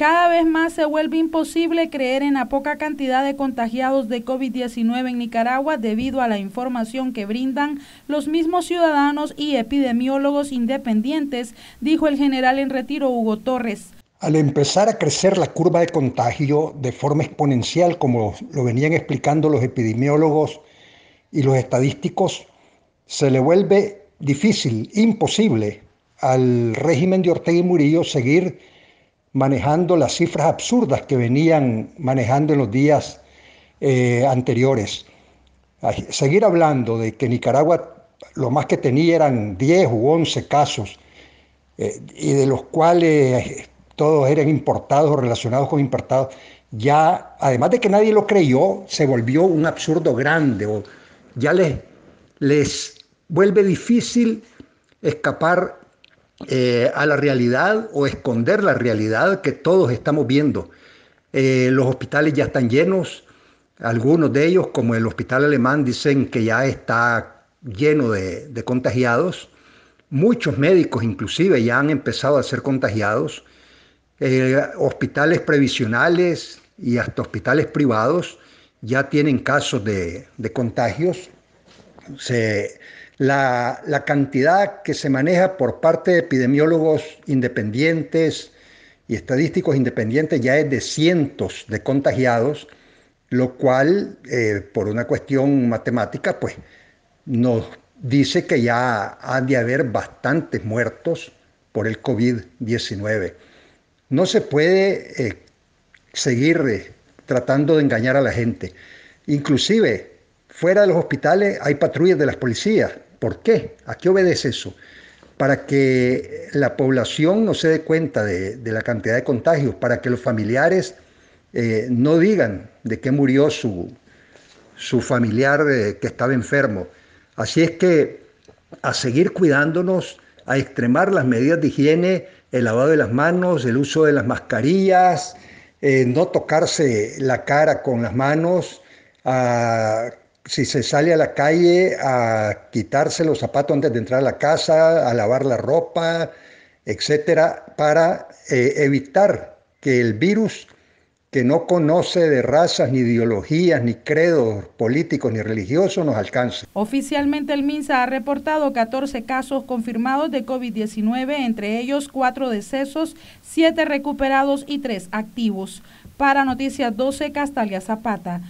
Cada vez más se vuelve imposible creer en la poca cantidad de contagiados de COVID-19 en Nicaragua debido a la información que brindan los mismos ciudadanos y epidemiólogos independientes, dijo el general en retiro Hugo Torres. Al empezar a crecer la curva de contagio de forma exponencial, como lo venían explicando los epidemiólogos y los estadísticos, se le vuelve difícil, imposible al régimen de Ortega y Murillo seguir manejando las cifras absurdas que venían manejando en los días eh, anteriores. Seguir hablando de que Nicaragua lo más que tenía eran 10 u 11 casos eh, y de los cuales todos eran importados o relacionados con importados, ya, además de que nadie lo creyó, se volvió un absurdo grande o ya les, les vuelve difícil escapar eh, a la realidad o esconder la realidad que todos estamos viendo. Eh, los hospitales ya están llenos, algunos de ellos, como el hospital alemán, dicen que ya está lleno de, contagiados. Muchos médicos inclusive ya han empezado a ser contagiados. Eh, hospitales previsionales y hasta hospitales privados ya tienen casos de, de contagios. Se, la, cantidad que se maneja por parte de epidemiólogos independientes y estadísticos independientes ya es de cientos de contagiados, lo cual, eh, por una cuestión matemática, pues nos dice que ya ha de haber bastantes muertos por el COVID-19. No se puede eh, seguir eh, tratando de engañar a la gente. Inclusive, fuera de los hospitales hay patrullas de las policías ¿Por qué? ¿A qué obedece eso? Para que la población no se dé cuenta de, la cantidad de contagios, para que los familiares eh, no digan de qué murió su, su familiar eh, que estaba enfermo. Así es que a seguir cuidándonos, a extremar las medidas de higiene, el lavado de las manos, el uso de las mascarillas, eh, no tocarse la cara con las manos, a si se sale a la calle a quitarse los zapatos antes de entrar a la casa, a lavar la ropa, etcétera, para eh, evitar que el virus que no conoce de razas, ni ideologías, ni credos políticos, ni religiosos, nos alcance. Oficialmente el MINSA ha reportado 14 casos confirmados de COVID-19, entre ellos cuatro decesos, siete recuperados y tres activos. Para Noticias 12, Castalia Zapata.